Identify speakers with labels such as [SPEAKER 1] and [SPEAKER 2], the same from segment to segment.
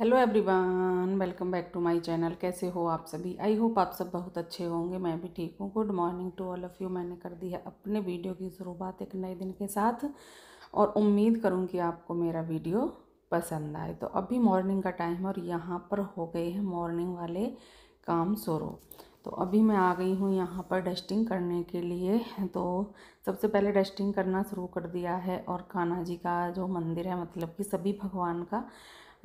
[SPEAKER 1] hello everyone welcome back to my channel कैसे हो आप सभी आई होप आप सब बहुत अच्छे होंगे मैं भी ठीक हूँ good morning to all of you मैंने कर दी है अपने वीडियो की शुरुआत एक नए दिन के साथ और उम्मीद करूँ कि आपको मेरा वीडियो पसंद आए तो अभी मॉर्निंग का टाइम है और यहाँ पर हो गए हैं मॉर्निंग वाले काम शुरू तो अभी मैं आ गई हूँ यहाँ पर डस्टिंग करने के लिए तो सबसे पहले डस्टिंग करना शुरू कर दिया है और कान्हा जी का जो मंदिर है मतलब कि सभी भगवान का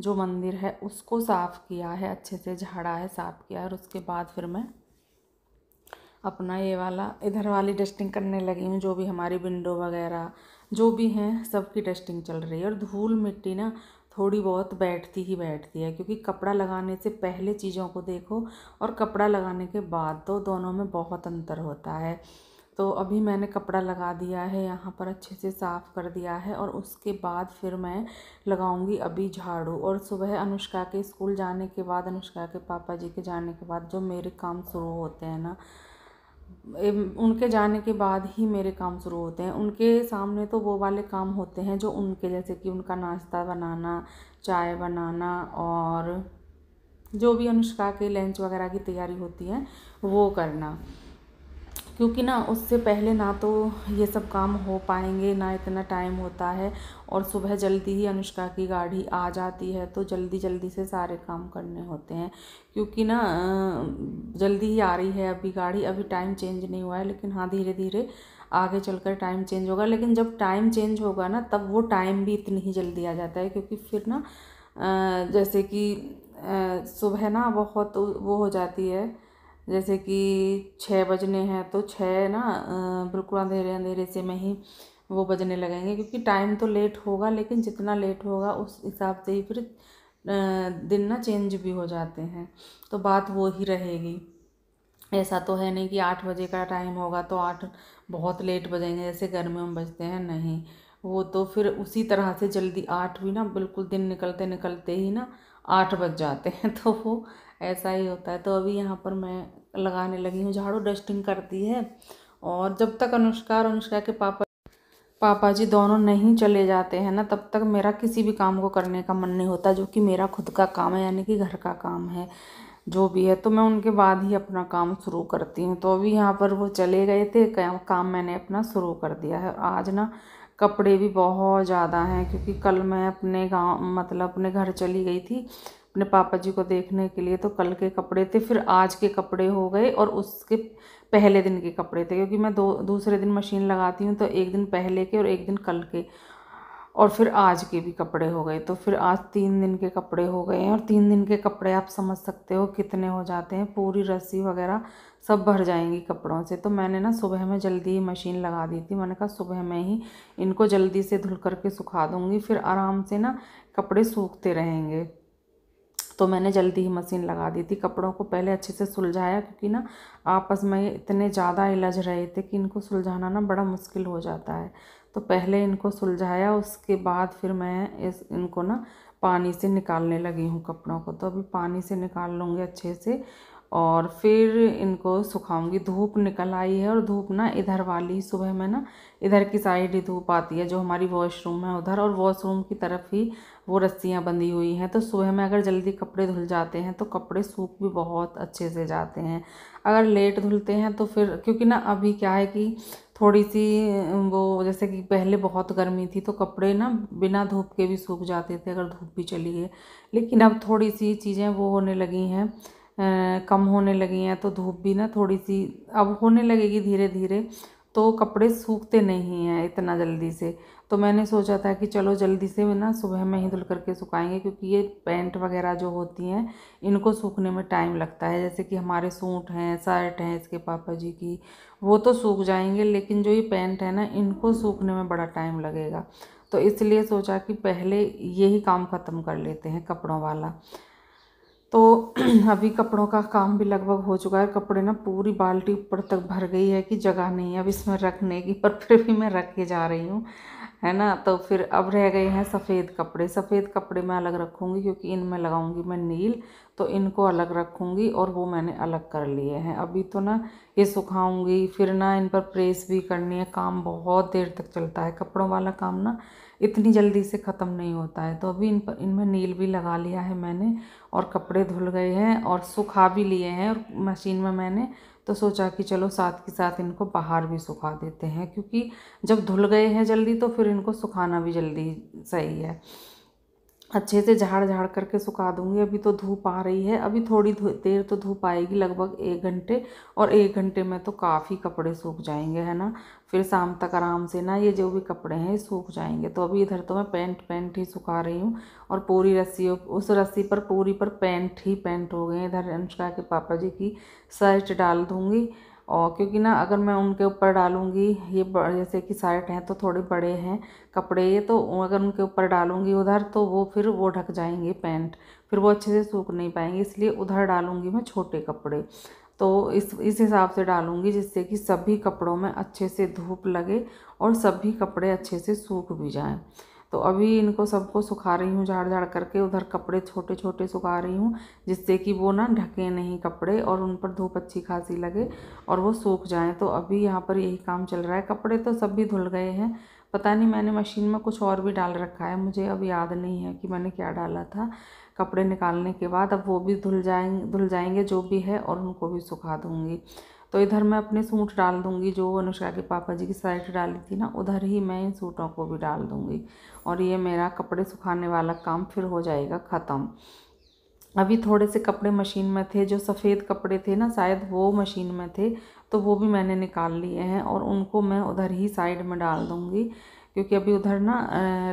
[SPEAKER 1] जो मंदिर है उसको साफ़ किया है अच्छे से झाड़ा है साफ़ किया है और उसके बाद फिर मैं अपना ये वाला इधर वाली डस्टिंग करने लगी हूँ जो भी हमारी विंडो वगैरह जो भी हैं सबकी डस्टिंग चल रही है और धूल मिट्टी ना थोड़ी बहुत बैठती ही बैठती है क्योंकि कपड़ा लगाने से पहले चीज़ों को देखो और कपड़ा लगाने के बाद तो दोनों में बहुत अंतर होता है तो अभी मैंने कपड़ा लगा दिया है यहाँ पर अच्छे से साफ़ कर दिया है और उसके बाद फिर मैं लगाऊंगी अभी झाड़ू और सुबह अनुष्का के स्कूल जाने के बाद अनुष्का के पापा जी के जाने के बाद जो मेरे काम शुरू होते हैं ना उनके जाने के बाद ही मेरे काम शुरू होते हैं उनके सामने तो वो वाले काम होते हैं जो उनके जैसे कि उनका नाश्ता बनाना चाय बनाना और जो भी अनुष्का के लंच वगैरह की तैयारी होती है वो करना क्योंकि ना उससे पहले ना तो ये सब काम हो पाएंगे ना इतना टाइम होता है और सुबह जल्दी ही अनुष्का की गाड़ी आ जाती है तो जल्दी जल्दी से सारे काम करने होते हैं क्योंकि ना जल्दी ही आ रही है अभी गाड़ी अभी टाइम चेंज नहीं हुआ है लेकिन हाँ धीरे धीरे आगे चलकर टाइम चेंज होगा लेकिन जब टाइम चेंज होगा ना तब वो टाइम भी इतनी ही जल्दी आ जाता है क्योंकि फिर ना जैसे कि सुबह ना बहुत वो हो जाती है जैसे कि छः बजने हैं तो छः ना बिल्कुल अंधेरे अंधेरे से में ही वो बजने लगेंगे क्योंकि टाइम तो लेट होगा लेकिन जितना लेट होगा उस हिसाब से ही फिर दिन ना चेंज भी हो जाते हैं तो बात वो ही रहेगी ऐसा तो है नहीं कि आठ बजे का टाइम होगा तो आठ बहुत लेट बजेंगे जैसे गर्मियों में बजते हैं नहीं वो तो फिर उसी तरह से जल्दी आठ भी ना बिल्कुल दिन निकलते निकलते ही ना आठ बज जाते हैं तो वो ऐसा ही होता है तो अभी यहाँ पर मैं लगाने लगी हूँ झाड़ू डस्टिंग करती है और जब तक अनुष्का और अनुष्का के पापा पापा जी दोनों नहीं चले जाते हैं ना तब तक मेरा किसी भी काम को करने का मन नहीं होता जो कि मेरा खुद का काम है यानी कि घर का काम है जो भी है तो मैं उनके बाद ही अपना काम शुरू करती हूँ तो अभी यहाँ पर वो चले गए थे काम मैंने अपना शुरू कर दिया है आज ना कपड़े भी बहुत ज़्यादा हैं क्योंकि कल मैं अपने गाँव मतलब अपने घर चली गई थी अपने पापा जी को देखने के लिए तो कल के कपड़े थे फिर आज के कपड़े हो गए और उसके पहले दिन के कपड़े थे क्योंकि मैं दो दूसरे दिन मशीन लगाती हूँ तो एक दिन पहले के और एक दिन कल के और फिर आज के भी कपड़े हो गए तो फिर आज तीन दिन के कपड़े हो गए हैं और तीन दिन के कपड़े आप समझ सकते हो कितने हो जाते हैं पूरी रस्सी वगैरह सब भर जाएंगी कपड़ों से तो मैंने ना सुबह में जल्दी ही मशीन लगा दी थी मैंने कहा सुबह में ही इनको जल्दी से धुल करके सुखा दूँगी फिर आराम से ना कपड़े सूखते रहेंगे तो मैंने जल्दी ही मशीन लगा दी थी कपड़ों को पहले अच्छे से सुलझाया क्योंकि ना आपस में इतने ज़्यादा इलझ रहे थे कि इनको सुलझाना ना बड़ा मुश्किल हो जाता है तो पहले इनको सुलझाया उसके बाद फिर मैं इस इनको ना पानी से निकालने लगी हूँ कपड़ों को तो अभी पानी से निकाल लूँगी अच्छे से और फिर इनको सुखाऊंगी धूप निकल आई है और धूप ना इधर वाली सुबह में ना इधर की साइड ही धूप आती है जो हमारी वॉशरूम है उधर और वॉशरूम की तरफ ही वो रस्सियाँ बंधी हुई हैं तो सुबह में अगर जल्दी कपड़े धुल जाते हैं तो कपड़े सूख भी बहुत अच्छे से जाते हैं अगर लेट धुलते हैं तो फिर क्योंकि ना अभी क्या है कि थोड़ी सी वो जैसे कि पहले बहुत गर्मी थी तो कपड़े ना बिना धूप के भी सूख जाते थे अगर धूप भी चली गई लेकिन अब थोड़ी सी चीज़ें वो होने लगी हैं कम होने लगी हैं तो धूप भी ना थोड़ी सी अब होने लगेगी धीरे धीरे तो कपड़े सूखते नहीं हैं इतना जल्दी से तो मैंने सोचा था कि चलो जल्दी से ना सुबह में ही धुल करके सुखाएंगे क्योंकि ये पैंट वगैरह जो होती हैं इनको सूखने में टाइम लगता है जैसे कि हमारे सूट हैं शर्ट हैं इसके पापा जी की वो तो सूख जाएंगे लेकिन जो ये पैंट है ना इनको सूखने में बड़ा टाइम लगेगा तो इसलिए सोचा कि पहले यही काम ख़त्म कर लेते हैं कपड़ों वाला तो अभी कपड़ों का काम भी लगभग हो चुका है कपड़े ना पूरी बाल्टी ऊपर तक भर गई है कि जगह नहीं है अब इसमें रखने की पर फिर भी मैं रख के जा रही हूँ है ना तो फिर अब रह गए हैं सफ़ेद कपड़े सफ़ेद कपड़े मैं अलग रखूँगी क्योंकि इनमें लगाऊँगी मैं नील तो इनको अलग रखूँगी और वो मैंने अलग कर लिए हैं अभी तो ना ये सुखाऊंगी फिर ना इन पर प्रेस भी करनी है काम बहुत देर तक चलता है कपड़ों वाला काम ना इतनी जल्दी से ख़त्म नहीं होता है तो अभी इन पर इनमें नील भी लगा लिया है मैंने और कपड़े धुल गए हैं और सुखा भी लिए हैं और मशीन में मैंने तो सोचा कि चलो साथ के साथ इनको बाहर भी सुखा देते हैं क्योंकि जब धुल गए हैं जल्दी तो फिर इनको सुखाना भी जल्दी सही है अच्छे से झाड़ झाड़ करके सुखा दूँगी अभी तो धूप आ रही है अभी थोड़ी देर तो धूप आएगी लगभग एक घंटे और एक घंटे में तो काफ़ी कपड़े सूख जाएंगे है ना फिर शाम तक आराम से ना ये जो भी कपड़े हैं सूख जाएंगे तो अभी इधर तो मैं पैंट पैंट ही सुखा रही हूँ और पूरी रस्सी उस रस्सी पर पूरी पर पैंट ही पैंट हो गए इधर अनुष्का के पापा जी की शर्ट डाल दूँगी और क्योंकि ना अगर मैं उनके ऊपर डालूँगी ये जैसे कि साइट हैं तो थोड़े बड़े हैं कपड़े ये तो अगर उनके ऊपर डालूँगी उधर तो वो फिर वो ढक जाएंगे पैंट फिर वो अच्छे से सूख नहीं पाएंगे इसलिए उधर डालूँगी मैं छोटे कपड़े तो इस इस हिसाब से डालूँगी जिससे कि सभी कपड़ों में अच्छे से धूप लगे और सभी कपड़े अच्छे से सूख भी जाएँ तो अभी इनको सबको सुखा रही हूँ झाड़ झाड़ करके उधर कपड़े छोटे छोटे सुखा रही हूँ जिससे कि वो ना ढके नहीं कपड़े और उन पर धूप अच्छी खासी लगे और वो सूख जाएँ तो अभी यहाँ पर यही काम चल रहा है कपड़े तो सब भी धुल गए हैं पता नहीं मैंने मशीन में कुछ और भी डाल रखा है मुझे अब याद नहीं है कि मैंने क्या डाला था कपड़े निकालने के बाद अब वो भी धुल जाएंगे धुल जाएंगे जो भी है और उनको भी सुखा दूँगी तो इधर मैं अपने सूट डाल दूँगी जो अनुष्का के पापा जी की साइड डाली थी ना उधर ही मैं इन सूटों को भी डाल दूँगी और ये मेरा कपड़े सुखाने वाला काम फिर हो जाएगा ख़त्म अभी थोड़े से कपड़े मशीन में थे जो सफ़ेद कपड़े थे ना शायद वो मशीन में थे तो वो भी मैंने निकाल लिए हैं और उनको मैं उधर ही साइड में डाल दूँगी क्योंकि अभी उधर ना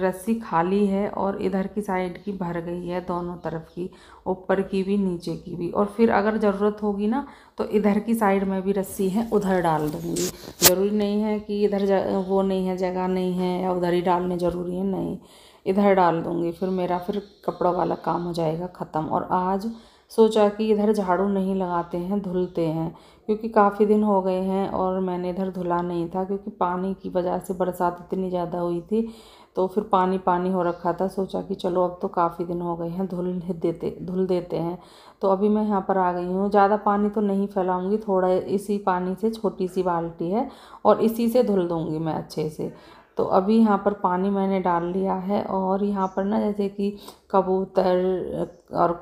[SPEAKER 1] रस्सी खाली है और इधर की साइड की भर गई है दोनों तरफ की ऊपर की भी नीचे की भी और फिर अगर ज़रूरत होगी ना तो इधर की साइड में भी रस्सी है उधर डाल दूँगी ज़रूरी नहीं है कि इधर वो नहीं है जगह नहीं है या उधर ही डालने ज़रूरी है नहीं इधर डाल दूँगी फिर मेरा फिर कपड़ों वाला काम हो जाएगा ख़त्म और आज सोचा कि इधर झाड़ू नहीं लगाते हैं धुलते हैं क्योंकि काफ़ी दिन हो गए हैं और मैंने इधर धुला नहीं था क्योंकि पानी की वजह से बरसात इतनी ज़्यादा हुई थी तो फिर पानी पानी हो रखा था सोचा कि चलो अब तो काफ़ी दिन हो गए हैं धुल देते धुल देते हैं तो अभी मैं यहाँ पर आ गई हूँ ज़्यादा पानी तो नहीं फैलाऊँगी थोड़ा इसी पानी से छोटी सी बाल्टी है और इसी से धुल दूँगी मैं अच्छे से तो अभी यहाँ पर पानी मैंने डाल लिया है और यहाँ पर ना जैसे कि कबूतर और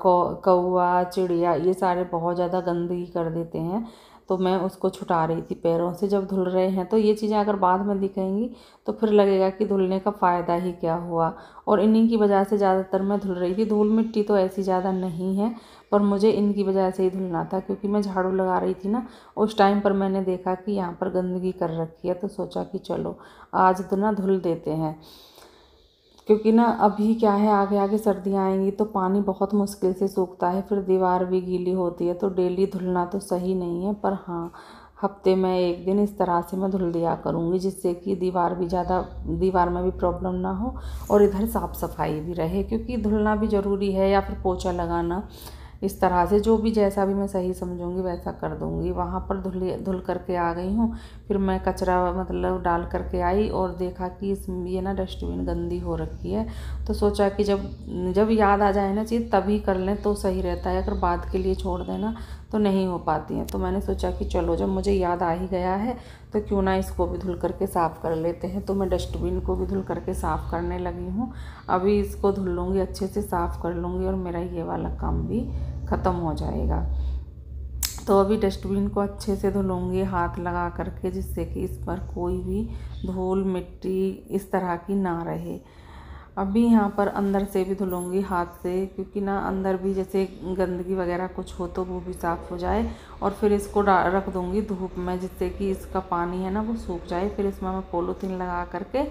[SPEAKER 1] कौआ चिड़िया ये सारे बहुत ज़्यादा गंदगी कर देते हैं तो मैं उसको छुटा रही थी पैरों से जब धुल रहे हैं तो ये चीज़ें अगर बाद में दिखेंगी तो फिर लगेगा कि धुलने का फ़ायदा ही क्या हुआ और इन्हीं की वजह से ज़्यादातर मैं धुल रही थी धूल मिट्टी तो ऐसी ज़्यादा नहीं है पर मुझे इनकी वजह से ही धुलना था क्योंकि मैं झाड़ू लगा रही थी ना उस टाइम पर मैंने देखा कि यहाँ पर गंदगी कर रखी है तो सोचा कि चलो आज तो ना धुल देते हैं क्योंकि ना अभी क्या है आगे आगे सर्दियाँ आएंगी तो पानी बहुत मुश्किल से सूखता है फिर दीवार भी गीली होती है तो डेली धुलना तो सही नहीं है पर हाँ हफ्ते में एक दिन इस तरह से मैं धुल दिया करूँगी जिससे कि दीवार भी ज़्यादा दीवार में भी प्रॉब्लम ना हो और इधर साफ़ सफाई भी रहे क्योंकि धुलना भी ज़रूरी है या फिर पोछा लगाना इस तरह से जो भी जैसा भी मैं सही समझूंगी वैसा कर दूंगी वहाँ पर धुल धुल करके आ गई हूँ फिर मैं कचरा मतलब डाल करके आई और देखा कि इस ये ना डस्टबिन गंदी हो रखी है तो सोचा कि जब जब याद आ जाए ना चीज़ तभी कर लें तो सही रहता है अगर बाद के लिए छोड़ देना तो नहीं हो पाती हैं तो मैंने सोचा कि चलो जब मुझे याद आ ही गया है तो क्यों ना इसको भी धुल करके साफ़ कर लेते हैं तो मैं डस्टबिन को भी धुल करके साफ़ करने लगी हूँ अभी इसको धुल लूँगी अच्छे से साफ़ कर लूँगी और मेरा ये वाला काम भी ख़त्म हो जाएगा तो अभी डस्टबिन को अच्छे से धुलूँगी हाथ लगा करके जिससे कि इस पर कोई भी धूल मिट्टी इस तरह की ना रहे अभी यहाँ पर अंदर से भी धुलूँगी हाथ से क्योंकि ना अंदर भी जैसे गंदगी वगैरह कुछ हो तो वो भी साफ़ हो जाए और फिर इसको रख दूँगी धूप में जिससे कि इसका पानी है ना वो सूख जाए फिर इसमें मैं पोलोथीन लगा करके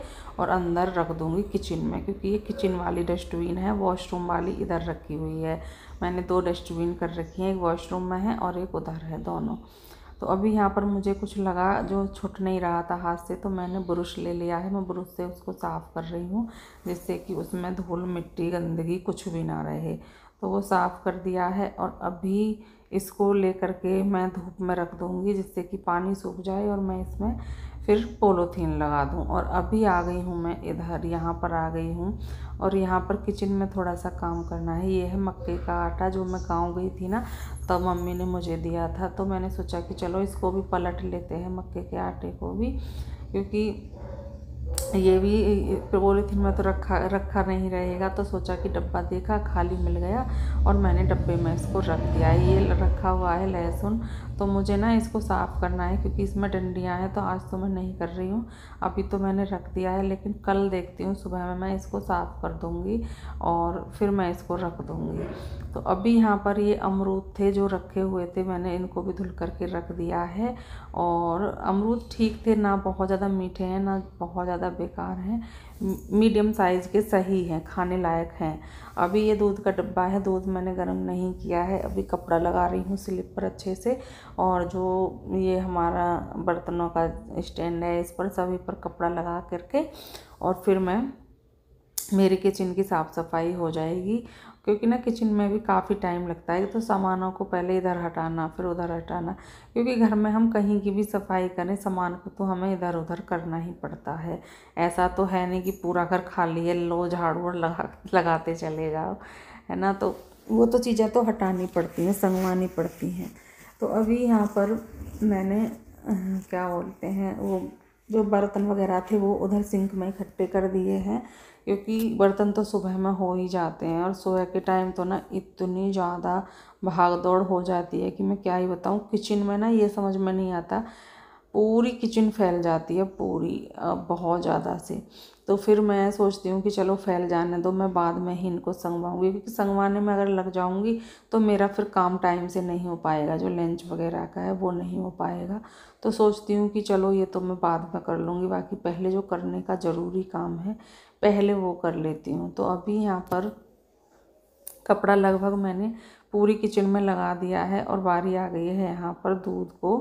[SPEAKER 1] और अंदर रख दूँगी किचन में क्योंकि ये किचन वाली डस्टबिन है वॉशरूम वाली इधर रखी हुई है मैंने दो डस्टबिन कर रखी हैं एक वॉशरूम में है और एक उधर है दोनों तो अभी यहाँ पर मुझे कुछ लगा जो छुट नहीं रहा था हाथ से तो मैंने ब्रश ले लिया है मैं ब्रश से उसको साफ़ कर रही हूँ जिससे कि उसमें धूल मिट्टी गंदगी कुछ भी ना रहे तो वो साफ़ कर दिया है और अभी इसको लेकर के मैं धूप में रख दूँगी जिससे कि पानी सूख जाए और मैं इसमें फिर पोलोथीन लगा दूँ और अभी आ गई हूँ मैं इधर यहाँ पर आ गई हूँ और यहाँ पर किचन में थोड़ा सा काम करना है ये है मक्के का आटा जो मैं गाँव गई थी ना तब तो मम्मी ने मुझे दिया था तो मैंने सोचा कि चलो इसको भी पलट लेते हैं मक्के के आटे को भी क्योंकि ये भी पोलिथिन में तो रखा रखा नहीं रहेगा तो सोचा कि डब्बा देखा खाली मिल गया और मैंने डब्बे में इसको रख दिया ये रखा हुआ है लहसुन तो मुझे ना इसको साफ़ करना है क्योंकि इसमें डंडियाँ हैं तो आज तो मैं नहीं कर रही हूँ अभी तो मैंने रख दिया है लेकिन कल देखती हूँ सुबह में मैं इसको साफ़ कर दूँगी और फिर मैं इसको रख दूँगी तो अभी यहाँ पर ये अमरूद थे जो रखे हुए थे मैंने इनको भी धुल करके रख दिया है और अमरूद ठीक थे ना बहुत ज़्यादा मीठे हैं ना बहुत ज़्यादा बेकार हैं मीडियम साइज़ के सही हैं खाने लायक हैं अभी ये दूध का डब्बा है दूध मैंने गर्म नहीं किया है अभी कपड़ा लगा रही हूँ स्लिप पर अच्छे से और जो ये हमारा बर्तनों का स्टैंड है इस पर सभी पर कपड़ा लगा करके और फिर मैं मेरी किचन की साफ़ सफाई हो जाएगी क्योंकि ना किचन में भी काफ़ी टाइम लगता है तो सामानों को पहले इधर हटाना फिर उधर हटाना क्योंकि घर में हम कहीं की भी सफाई करें सामान को तो हमें इधर उधर करना ही पड़ता है ऐसा तो है नहीं कि पूरा घर खाली है लो झाड़ू और लगा लगाते चले जाओ है ना तो वो तो चीज़ें तो हटानी पड़ती हैं संगवानी पड़ती हैं तो अभी यहाँ पर मैंने क्या बोलते हैं वो जो बर्तन वगैरह थे वो उधर सिंक में इकट्ठे कर दिए हैं क्योंकि बर्तन तो सुबह में हो ही जाते हैं और सुबह के टाइम तो ना इतनी ज़्यादा भाग दौड़ हो जाती है कि मैं क्या ही बताऊँ किचन में ना ये समझ में नहीं आता पूरी किचन फैल जाती है पूरी बहुत ज़्यादा से तो फिर मैं सोचती हूँ कि चलो फैल जाने दो मैं बाद में ही इनको संगवाऊँगी क्योंकि संगवाने में अगर लग जाऊँगी तो मेरा फिर काम टाइम से नहीं हो पाएगा जो लंच वगैरह का है वो नहीं हो पाएगा तो सोचती हूँ कि चलो ये तो मैं बाद में कर लूँगी बाकी पहले जो करने का ज़रूरी काम है पहले वो कर लेती हूँ तो अभी यहाँ पर कपड़ा लगभग मैंने पूरी किचन में लगा दिया है और बारी आ गई है यहाँ पर दूध को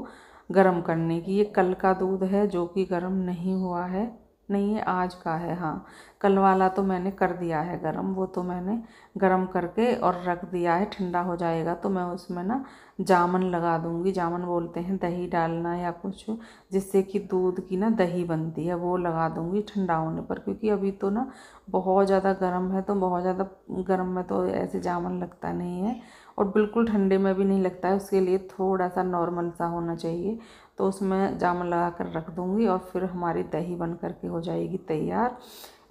[SPEAKER 1] गर्म करने की ये कल का दूध है जो कि गर्म नहीं हुआ है नहीं है आज का है हाँ कल वाला तो मैंने कर दिया है गरम वो तो मैंने गरम करके और रख दिया है ठंडा हो जाएगा तो मैं उसमें ना जामन लगा दूँगी जामन बोलते हैं दही डालना या कुछ जिससे कि दूध की ना दही बनती है वो लगा दूँगी ठंडा होने पर क्योंकि अभी तो ना बहुत ज़्यादा गर्म है तो बहुत ज़्यादा गर्म में तो ऐसे जामन लगता नहीं है और बिल्कुल ठंडे में भी नहीं लगता है उसके लिए थोड़ा सा नॉर्मल सा होना चाहिए तो उसमें जामुन लगा कर रख दूँगी और फिर हमारी दही बन कर के हो जाएगी तैयार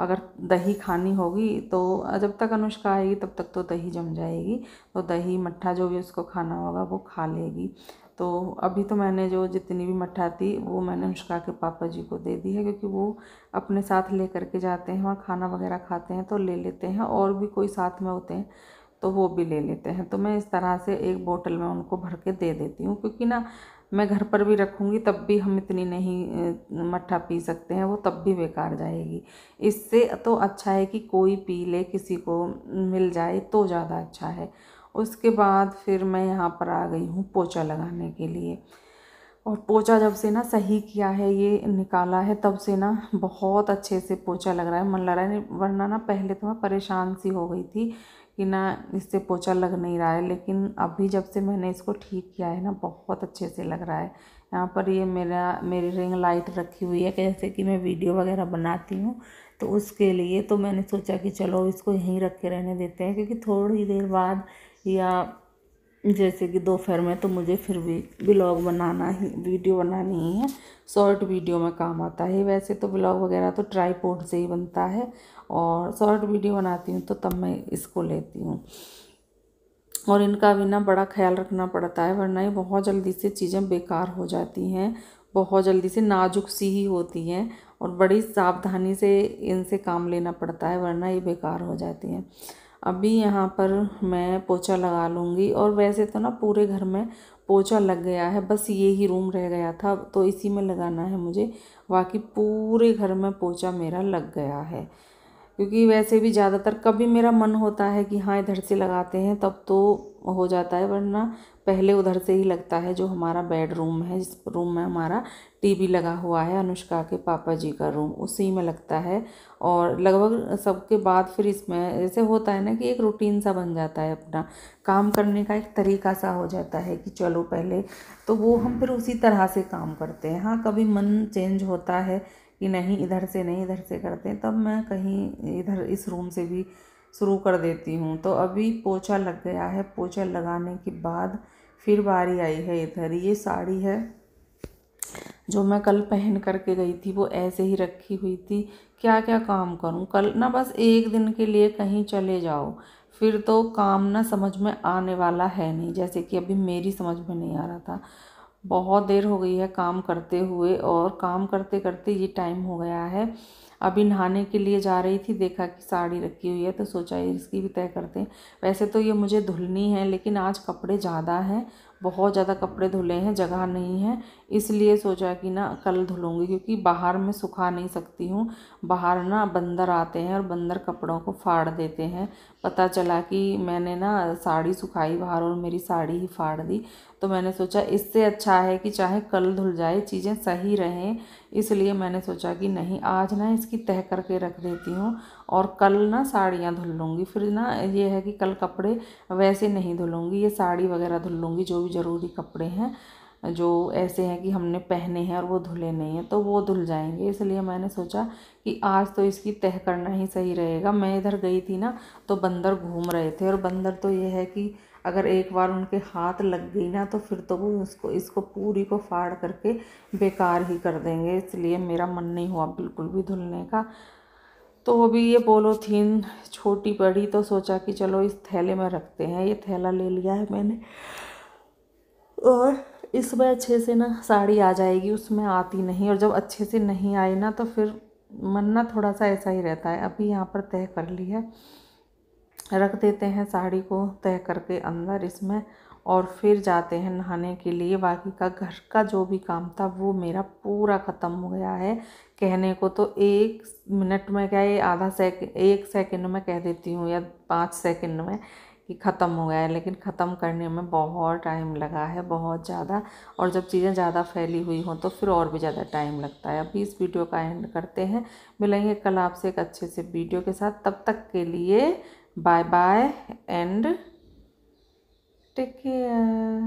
[SPEAKER 1] अगर दही खानी होगी तो जब तक अनुष्का आएगी तब तक तो दही जम जाएगी तो दही मट्ठा जो भी उसको खाना होगा वो खा लेगी तो अभी तो मैंने जो जितनी भी मट्ठा थी वो मैंने अनुष्का के पापा जी को दे दी है क्योंकि वो अपने साथ ले करके जाते हैं वहाँ खाना वगैरह खाते हैं तो ले लेते हैं और भी कोई साथ में होते हैं तो वो भी ले लेते हैं तो मैं इस तरह से एक बोतल में उनको भर के दे देती हूँ क्योंकि ना मैं घर पर भी रखूँगी तब भी हम इतनी नहीं मट्ठा पी सकते हैं वो तब भी बेकार जाएगी इससे तो अच्छा है कि कोई पी ले किसी को मिल जाए तो ज़्यादा अच्छा है उसके बाद फिर मैं यहाँ पर आ गई हूँ पोचा लगाने के लिए और पोचा जब से ना सही किया है ये निकाला है तब से ना बहुत अच्छे से पोचा लग रहा है मन लग रहा है वरना ना पहले तो मैं परेशान सी हो गई थी कि ना इससे पोछा लग नहीं रहा है लेकिन अभी जब से मैंने इसको ठीक किया है ना बहुत अच्छे से लग रहा है यहाँ पर ये मेरा मेरी रिंग लाइट रखी हुई है कि जैसे कि मैं वीडियो वगैरह बनाती हूँ तो उसके लिए तो मैंने सोचा कि चलो इसको यहीं रख के रहने देते हैं क्योंकि थोड़ी देर बाद या जैसे कि दोपहर में तो मुझे फिर भी ब्लॉग बनाना ही वीडियो बनानी ही है शॉर्ट वीडियो में काम आता है वैसे तो ब्लॉग वगैरह तो ट्राईपोर्ट से ही बनता है और शॉर्ट वीडियो बनाती हूँ तो तब मैं इसको लेती हूँ और इनका भी ना बड़ा ख्याल रखना पड़ता है वरना ये बहुत जल्दी से चीज़ें बेकार हो जाती हैं बहुत जल्दी से नाजुक सी ही होती हैं और बड़ी सावधानी से इनसे काम लेना पड़ता है वरना ये बेकार हो जाती हैं अभी यहाँ पर मैं पोछा लगा लूँगी और वैसे तो ना पूरे घर में पोछा लग गया है बस ये ही रूम रह गया था तो इसी में लगाना है मुझे बाकी पूरे घर में पोछा मेरा लग गया है क्योंकि वैसे भी ज़्यादातर कभी मेरा मन होता है कि हाँ इधर से लगाते हैं तब तो हो जाता है वरना पहले उधर से ही लगता है जो हमारा बेडरूम है जिस रूम में हमारा टीवी लगा हुआ है अनुष्का के पापा जी का रूम उसी में लगता है और लगभग सबके बाद फिर इसमें ऐसे होता है ना कि एक रूटीन सा बन जाता है अपना काम करने का एक तरीका सा हो जाता है कि चलो पहले तो वो हम फिर उसी तरह से काम करते हैं हाँ कभी मन चेंज होता है कि नहीं इधर से नहीं इधर से करते तब मैं कहीं इधर इस रूम से भी शुरू कर देती हूँ तो अभी पोछा लग गया है पोछा लगाने के बाद फिर बारी आई है इधर ये साड़ी है जो मैं कल पहन करके गई थी वो ऐसे ही रखी हुई थी क्या क्या काम करूँ कल ना बस एक दिन के लिए कहीं चले जाओ फिर तो काम ना समझ में आने वाला है नहीं जैसे कि अभी मेरी समझ में नहीं आ रहा था बहुत देर हो गई है काम करते हुए और काम करते करते ये टाइम हो गया है अभी नहाने के लिए जा रही थी देखा कि साड़ी रखी हुई है तो सोचा ये इसकी भी तय करते हैं वैसे तो ये मुझे धुलनी है लेकिन आज कपड़े ज़्यादा हैं बहुत ज़्यादा कपड़े धुले हैं जगह नहीं है इसलिए सोचा कि ना कल धुलूँगी क्योंकि बाहर मैं सुखा नहीं सकती हूँ बाहर ना बंदर आते हैं और बंदर कपड़ों को फाड़ देते हैं पता चला कि मैंने ना साड़ी सुखाई बाहर और मेरी साड़ी ही फाड़ दी तो मैंने सोचा इससे अच्छा है कि चाहे कल धुल जाए चीज़ें सही रहें इसलिए मैंने सोचा कि नहीं आज ना इसकी तह करके रख देती हूँ और कल ना साड़ियाँ धुल लूँगी फिर ना ये है कि कल कपड़े वैसे नहीं धुलूँगी ये साड़ी वगैरह धुल लूँगी जो भी ज़रूरी कपड़े हैं जो ऐसे हैं कि हमने पहने हैं और वो धुले नहीं हैं तो वो धुल जाएंगे इसलिए मैंने सोचा कि आज तो इसकी तह करना ही सही रहेगा मैं इधर गई थी ना तो बंदर घूम रहे थे और बंदर तो ये है कि अगर एक बार उनके हाथ लग गई ना तो फिर तो वो उसको इसको पूरी को फाड़ करके बेकार ही कर देंगे इसलिए मेरा मन नहीं हुआ बिल्कुल भी धुलने का तो वो भी ये पोलोथीन छोटी पड़ी तो सोचा कि चलो इस थैले में रखते हैं ये थैला ले लिया है मैंने और इस बार अच्छे से ना साड़ी आ जाएगी उसमें आती नहीं और जब अच्छे से नहीं आई ना तो फिर मन ना थोड़ा सा ऐसा ही रहता है अभी यहाँ पर तय कर ली है रख देते हैं साड़ी को तय करके अंदर इसमें और फिर जाते हैं नहाने के लिए बाकी का घर का जो भी काम था वो मेरा पूरा ख़त्म हो गया है कहने को तो एक मिनट में क्या ये आधा सेकंड एक सेकंड में कह देती हूँ या पाँच सेकंड में कि ख़त्म हो गया है लेकिन ख़त्म करने में बहुत टाइम लगा है बहुत ज़्यादा और जब चीज़ें ज़्यादा फैली हुई हों तो फिर और भी ज़्यादा टाइम लगता है अभी इस वीडियो का एंड करते हैं मिलेंगे कल आपसे एक अच्छे से वीडियो के साथ तब तक के लिए bye bye and take care